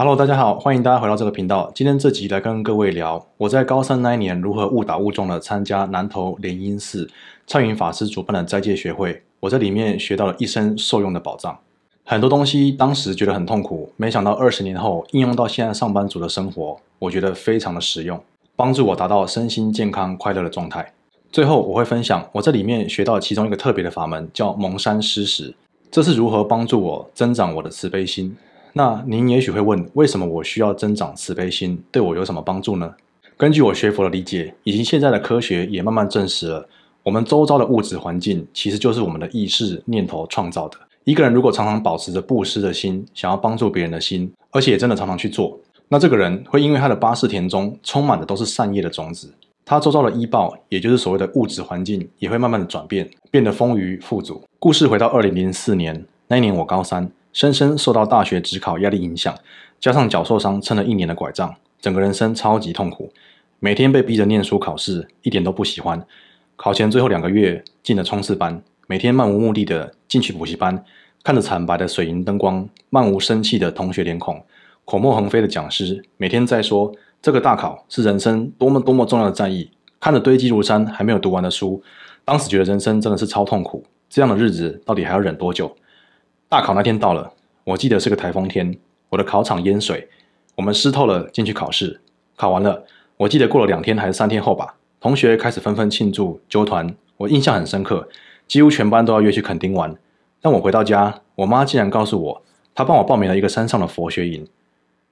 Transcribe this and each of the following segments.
Hello，大家好，欢迎大家回到这个频道。今天这集来跟各位聊，我在高三那一年如何误打误撞的参加南投莲因寺蔡云法师主办的斋戒学会，我在里面学到了一生受用的宝藏。很多东西当时觉得很痛苦，没想到二十年后应用到现在上班族的生活，我觉得非常的实用，帮助我达到身心健康快乐的状态。最后我会分享我在里面学到其中一个特别的法门，叫蒙山施食，这是如何帮助我增长我的慈悲心。那您也许会问，为什么我需要增长慈悲心，对我有什么帮助呢？根据我学佛的理解，以及现在的科学也慢慢证实了，我们周遭的物质环境其实就是我们的意识念头创造的。一个人如果常常保持着布施的心，想要帮助别人的心，而且也真的常常去做，那这个人会因为他的八世田中充满的都是善业的种子，他周遭的医报，也就是所谓的物质环境，也会慢慢的转变，变得丰裕富足。故事回到二零零四年，那一年我高三。深深受到大学职考压力影响，加上脚受伤撑了一年的拐杖，整个人生超级痛苦。每天被逼着念书考试，一点都不喜欢。考前最后两个月进了冲刺班，每天漫无目的的进去补习班，看着惨白的水银灯光，漫无生气的同学脸孔，口沫横飞的讲师，每天在说这个大考是人生多么多么重要的战役。看着堆积如山还没有读完的书，当时觉得人生真的是超痛苦。这样的日子到底还要忍多久？大考那天到了，我记得是个台风天，我的考场淹水，我们湿透了进去考试。考完了，我记得过了两天还是三天后吧，同学开始纷纷庆祝纠团，我印象很深刻，几乎全班都要约去垦丁玩。但我回到家，我妈竟然告诉我，她帮我报名了一个山上的佛学营。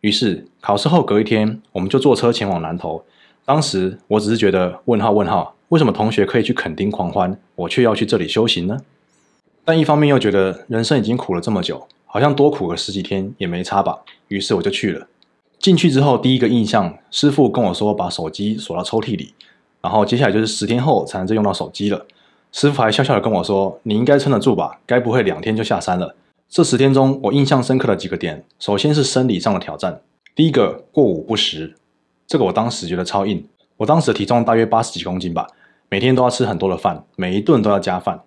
于是考试后隔一天，我们就坐车前往南投。当时我只是觉得，问号问号，为什么同学可以去垦丁狂欢，我却要去这里修行呢？但一方面又觉得人生已经苦了这么久，好像多苦个十几天也没差吧，于是我就去了。进去之后，第一个印象，师傅跟我说把手机锁到抽屉里，然后接下来就是十天后才能再用到手机了。师傅还笑笑的跟我说：“你应该撑得住吧？该不会两天就下山了？”这十天中，我印象深刻的几个点，首先是生理上的挑战。第一个过午不食，这个我当时觉得超硬。我当时的体重大约八十几公斤吧，每天都要吃很多的饭，每一顿都要加饭。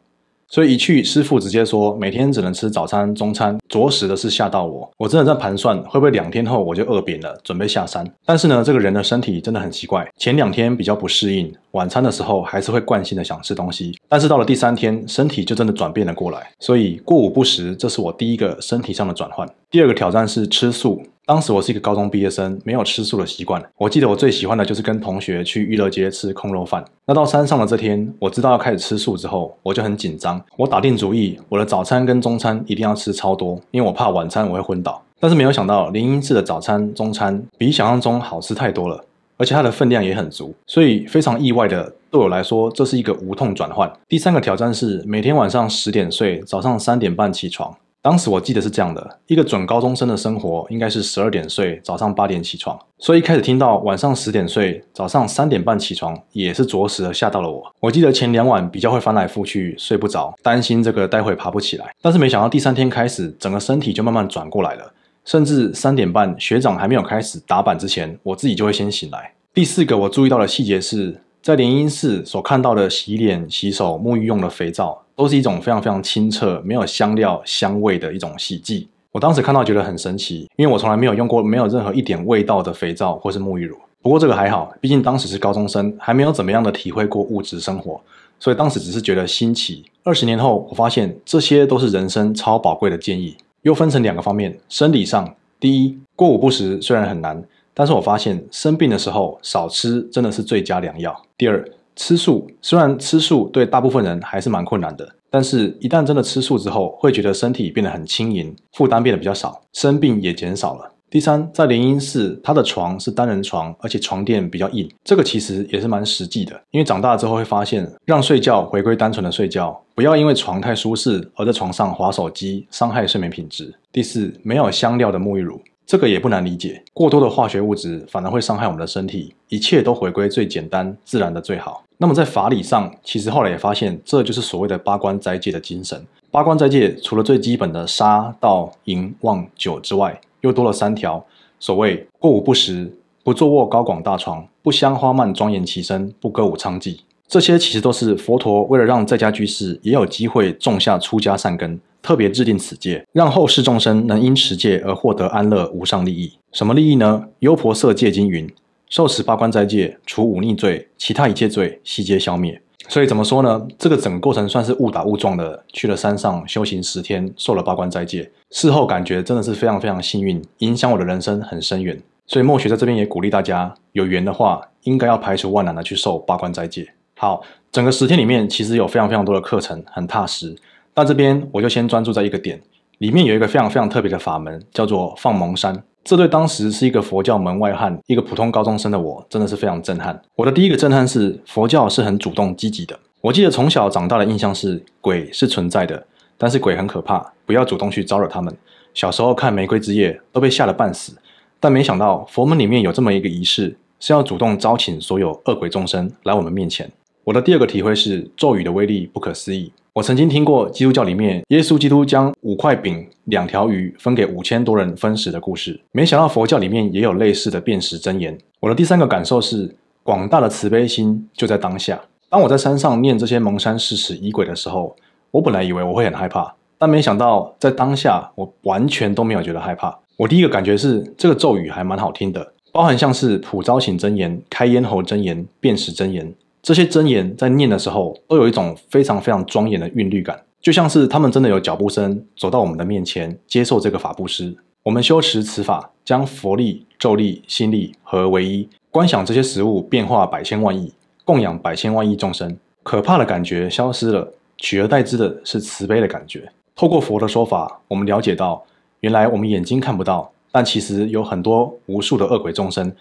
所以一去，师傅直接说每天只能吃早餐、中餐，着实的是吓到我。我真的在盘算会不会两天后我就饿扁了，准备下山。但是呢，这个人的身体真的很奇怪，前两天比较不适应，晚餐的时候还是会惯性的想吃东西。但是到了第三天，身体就真的转变了过来。所以过午不食，这是我第一个身体上的转换。第二个挑战是吃素。当时我是一个高中毕业生，没有吃素的习惯。我记得我最喜欢的就是跟同学去娱乐街吃空肉饭。那到山上的这天，我知道要开始吃素之后，我就很紧张。我打定主意，我的早餐跟中餐一定要吃超多，因为我怕晚餐我会昏倒。但是没有想到，林英志的早餐、中餐比想象中好吃太多了，而且它的分量也很足，所以非常意外的，对我来说这是一个无痛转换。第三个挑战是每天晚上十点睡，早上三点半起床。当时我记得是这样的，一个准高中生的生活应该是十二点睡，早上八点起床。所以一开始听到晚上十点睡，早上三点半起床，也是着实的吓到了我。我记得前两晚比较会翻来覆去睡不着，担心这个待会爬不起来。但是没想到第三天开始，整个身体就慢慢转过来了。甚至三点半学长还没有开始打板之前，我自己就会先醒来。第四个我注意到的细节是在联姻室所看到的洗脸、洗手、沐浴用的肥皂。都是一种非常非常清澈、没有香料香味的一种洗剂。我当时看到觉得很神奇，因为我从来没有用过没有任何一点味道的肥皂或是沐浴乳。不过这个还好，毕竟当时是高中生，还没有怎么样的体会过物质生活，所以当时只是觉得新奇。二十年后，我发现这些都是人生超宝贵的建议。又分成两个方面：生理上，第一，过午不食虽然很难，但是我发现生病的时候少吃真的是最佳良药。第二。吃素虽然吃素对大部分人还是蛮困难的，但是一旦真的吃素之后，会觉得身体变得很轻盈，负担变得比较少，生病也减少了。第三，在灵隐寺，他的床是单人床，而且床垫比较硬，这个其实也是蛮实际的，因为长大之后会发现，让睡觉回归单纯的睡觉，不要因为床太舒适而在床上划手机，伤害睡眠品质。第四，没有香料的沐浴乳。这个也不难理解，过多的化学物质反而会伤害我们的身体，一切都回归最简单自然的最好。那么在法理上，其实后来也发现，这就是所谓的八关斋戒的精神。八关斋戒除了最基本的杀盗淫妄酒之外，又多了三条，所谓过午不食、不坐卧高广大床、不香花漫庄严其身、不歌舞娼妓。这些其实都是佛陀为了让在家居士也有机会种下出家善根。特别制定此戒，让后世众生能因持戒而获得安乐无上利益。什么利益呢？《优婆塞戒经》云：受此八关斋戒，除忤逆罪，其他一切罪悉皆消灭。所以怎么说呢？这个整个过程算是误打误撞的去了山上修行十天，受了八关斋戒。事后感觉真的是非常非常幸运，影响我的人生很深远。所以莫学在这边也鼓励大家，有缘的话应该要排除万难的去受八关斋戒。好，整个十天里面其实有非常非常多的课程，很踏实。那这边我就先专注在一个点，里面有一个非常非常特别的法门，叫做放蒙山。这对当时是一个佛教门外汉、一个普通高中生的我，真的是非常震撼。我的第一个震撼是佛教是很主动积极的。我记得从小长大的印象是鬼是存在的，但是鬼很可怕，不要主动去招惹他们。小时候看《玫瑰之夜》都被吓得半死，但没想到佛门里面有这么一个仪式，是要主动招请所有恶鬼众生来我们面前。我的第二个体会是咒语的威力不可思议。我曾经听过基督教里面耶稣基督将五块饼、两条鱼分给五千多人分食的故事，没想到佛教里面也有类似的辨识真言。我的第三个感受是，广大的慈悲心就在当下。当我在山上念这些蒙山誓死仪轨的时候，我本来以为我会很害怕，但没想到在当下，我完全都没有觉得害怕。我第一个感觉是，这个咒语还蛮好听的，包含像是普招型真言、开咽喉真言、辨识真言。这些真言在念的时候，都有一种非常非常庄严的韵律感，就像是他们真的有脚步声走到我们的面前，接受这个法布施。我们修持此法，将佛力、咒力、心力合为一，观想这些食物变化百千万亿，供养百千万亿众生。可怕的感觉消失了，取而代之的是慈悲的感觉。透过佛的说法，我们了解到，原来我们眼睛看不到，但其实有很多无数的恶鬼众生，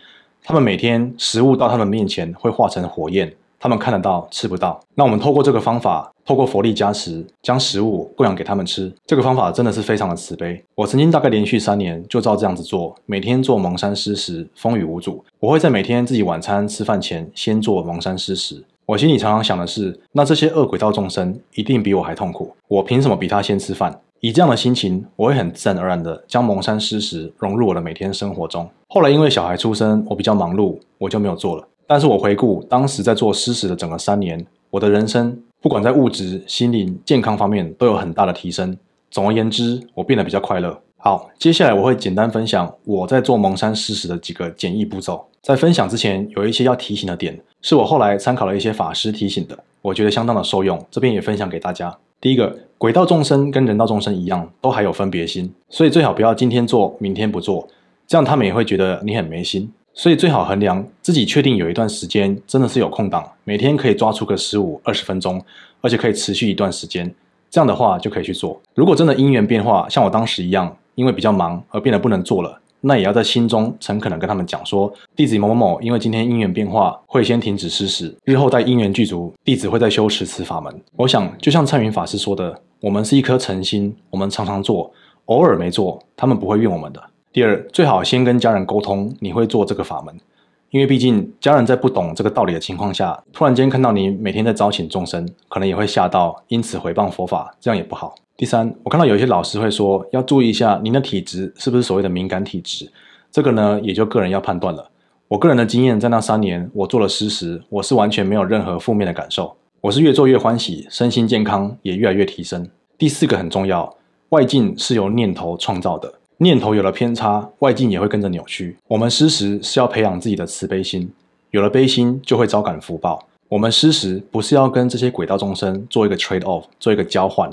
他们每天食物到他们面前会化成火焰。他们看得到，吃不到。那我们透过这个方法，透过佛力加持，将食物供养给他们吃。这个方法真的是非常的慈悲。我曾经大概连续三年就照这样子做，每天做蒙山施食，风雨无阻。我会在每天自己晚餐吃饭前，先做蒙山施食。我心里常常想的是，那这些恶鬼道众生一定比我还痛苦，我凭什么比他先吃饭？以这样的心情，我会很自然而然的将蒙山施食融入我的每天生活中。后来因为小孩出生，我比较忙碌，我就没有做了。但是我回顾当时在做施史的整个三年，我的人生不管在物质、心灵、健康方面都有很大的提升。总而言之，我变得比较快乐。好，接下来我会简单分享我在做蒙山施史的几个简易步骤。在分享之前，有一些要提醒的点，是我后来参考了一些法师提醒的，我觉得相当的受用，这边也分享给大家。第一个，鬼道众生跟人道众生一样，都还有分别心，所以最好不要今天做，明天不做，这样他们也会觉得你很没心。所以最好衡量自己，确定有一段时间真的是有空档，每天可以抓出个十五二十分钟，而且可以持续一段时间，这样的话就可以去做。如果真的因缘变化，像我当时一样，因为比较忙而变得不能做了，那也要在心中诚恳的跟他们讲说，弟子某某某因为今天因缘变化，会先停止施食，日后待因缘具足，弟子会再修持此法门。我想，就像蔡云法师说的，我们是一颗诚心，我们常常做，偶尔没做，他们不会怨我们的。第二，最好先跟家人沟通，你会做这个法门，因为毕竟家人在不懂这个道理的情况下，突然间看到你每天在招请众生，可能也会吓到，因此回谤佛法，这样也不好。第三，我看到有一些老师会说，要注意一下您的体质是不是所谓的敏感体质，这个呢，也就个人要判断了。我个人的经验，在那三年我做了施时，我是完全没有任何负面的感受，我是越做越欢喜，身心健康也越来越提升。第四个很重要，外境是由念头创造的。念头有了偏差，外境也会跟着扭曲。我们施食是要培养自己的慈悲心，有了悲心就会招感福报。我们施食不是要跟这些鬼道众生做一个 trade off，做一个交换，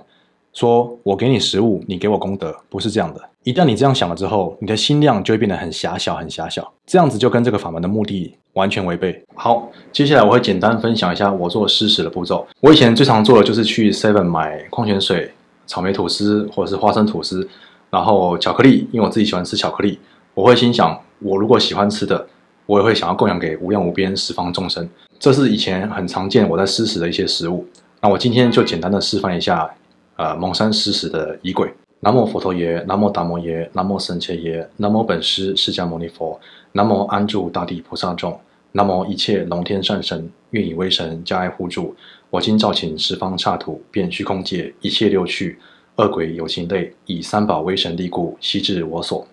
说我给你食物，你给我功德，不是这样的。一旦你这样想了之后，你的心量就会变得很狭小，很狭小，这样子就跟这个法门的目的完全违背。好，接下来我会简单分享一下我做施食的步骤。我以前最常做的就是去 Seven 买矿泉水、草莓吐司或者是花生吐司。然后巧克力，因为我自己喜欢吃巧克力，我会心想，我如果喜欢吃的，我也会想要供养给无量无边十方众生。这是以前很常见我在施食的一些食物。那我今天就简单的示范一下，呃，蒙山施食的仪轨。南无佛陀爷，南无达摩爷，南无僧伽爷，南无本师释迦牟尼佛，南无安住大地菩萨众，南无一切龙天善神，愿以威神加爱护助。我今召请十方刹土，遍虚空界一切六趣。恶鬼有情类，以三宝威神力故，悉至我所。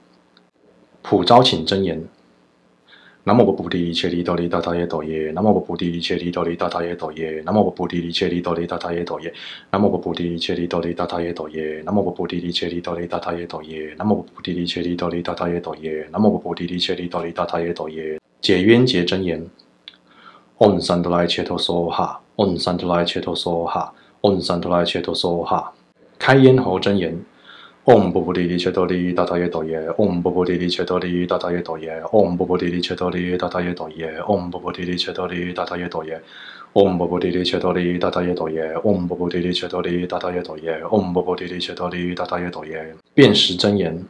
普招请真言：南无菩提切离多利达他耶多耶，南无菩提切离多利达他耶多耶，南无菩提切离多利达他耶多耶，南无菩提切离多利达他耶多耶，南无菩提切离多利达他耶多耶，南无菩提切离多利达他耶多耶，南无菩提切离多利达他耶多耶。解冤结真言：唵三都来切哆梭哈，唵三都来切哆梭哈，唵三都来切哆梭哈。开咽喉真言：嗡，波波底底切多利达他耶多耶，嗡，波波底底切多利达他耶多耶，嗡，波波底底切多利达他耶多耶，嗡，波波底底切多利达他耶多耶，嗡，波波底底切多利达他耶多耶，嗡，波波底底切多利达他耶多耶。辨识真言：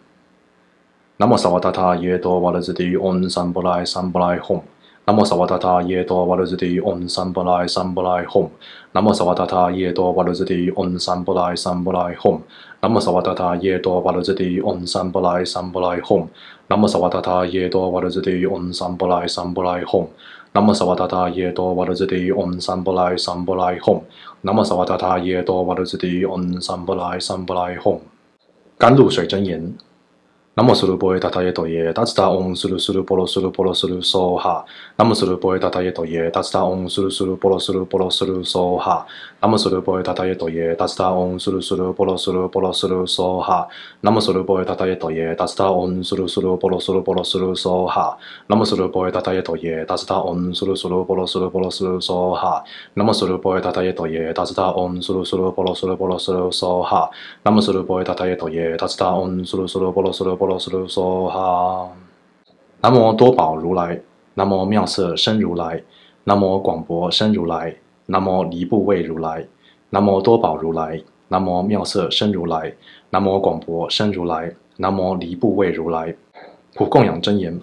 南无萨瓦达他耶多瓦勒兹帝，嗡，三不赖，三不赖，嗡。南无萨瓦达他耶多瓦罗之帝唵三不赖三 home，南无萨瓦达他耶多瓦罗之帝唵三不赖三 home，南无萨瓦达他耶多瓦罗之帝唵三不赖三 home，南无萨瓦达他耶多瓦罗之帝唵三不赖三 home，南无萨瓦达他耶多瓦罗之帝唵三不赖三 home，南无萨瓦达他耶多瓦罗之帝唵三不赖三 home，甘露水真言。南无苏卢波耶达他耶多耶达他嗡苏鲁苏鲁波罗苏鲁波罗苏鲁梭哈。南无苏卢波耶达他耶多耶达他嗡苏鲁苏鲁波罗苏鲁波罗苏鲁梭哈。南无苏卢波耶达他耶多耶达他嗡苏鲁苏鲁波罗苏鲁波罗苏鲁梭哈。南无苏卢波耶达他耶多耶达他嗡苏鲁苏鲁波罗苏鲁波罗苏鲁梭哈。南无苏卢波耶达他耶多耶达他嗡苏鲁苏鲁波罗苏鲁波罗苏鲁梭哈。南无苏卢波耶达他耶多耶达他嗡苏鲁苏鲁波罗苏鲁波罗苏鲁梭哈。那么，苏鲁波耶达他耶多耶达他嗡苏卢苏鲁波罗苏卢波罗苏鲁波罗哈，南无多宝如来，南无妙色身如来，南无广博身如来，南无离布位如来，南无多宝如来，南无妙色身如来，南无广博身如来，南无离怖畏如来。普供养真言，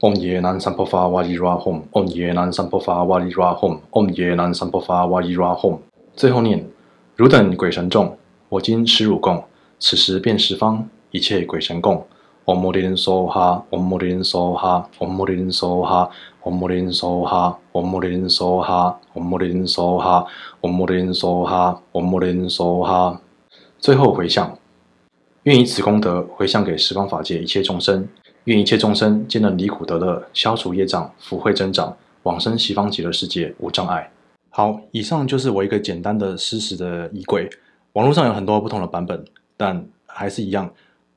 唵也南三婆伐瓦利拉吽，唵也南三婆伐瓦利拉吽，唵也南三婆伐瓦利拉吽。最后念：汝等鬼神众，我今持汝供，此时遍十方，一切鬼神供。嗡摩利尊梭哈，嗡摩利尊梭哈，嗡摩利尊梭哈，嗡摩利尊梭哈，嗡摩利尊梭哈，嗡摩利尊梭哈，嗡摩利尊梭哈，嗡摩利尊梭哈。最后回向，愿以此功德回向给十方法界一切众生，愿一切众生皆能离苦得乐，消除业障，福慧增长，往生西方极乐世界无障碍。好，以上就是我一个简单的施食的仪轨。网络上有很多不同的版本，但还是一样。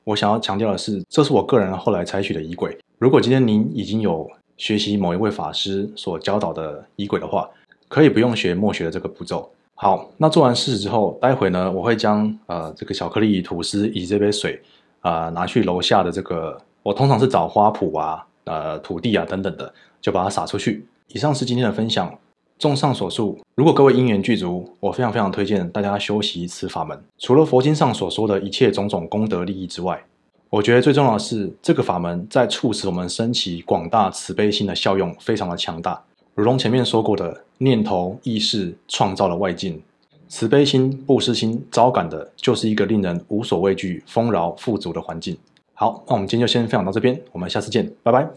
我想要强调的是，这是我个人后来采取的仪轨。如果今天您已经有学习某一位法师所教导的仪轨的话，可以不用学默学的这个步骤。好，那做完事之后，待会呢，我会将呃这个巧克力、吐司、以这杯水，啊拿去楼下的这个，我通常是找花圃啊、呃土地啊等等的，就把它撒出去。以上是今天的分享。综上所述，如果各位因缘具足，我非常非常推荐大家修习此法门。除了佛经上所说的一切种种功德利益之外，我觉得最重要的是这个法门在促使我们升起广大慈悲心的效用非常的强大。如同前面说过的，念头意识创造了外境，慈悲心、布施心招感的，就是一个令人无所畏惧、丰饶富足的环境。好，那我们今天就先分享到这边，我们下次见，拜拜。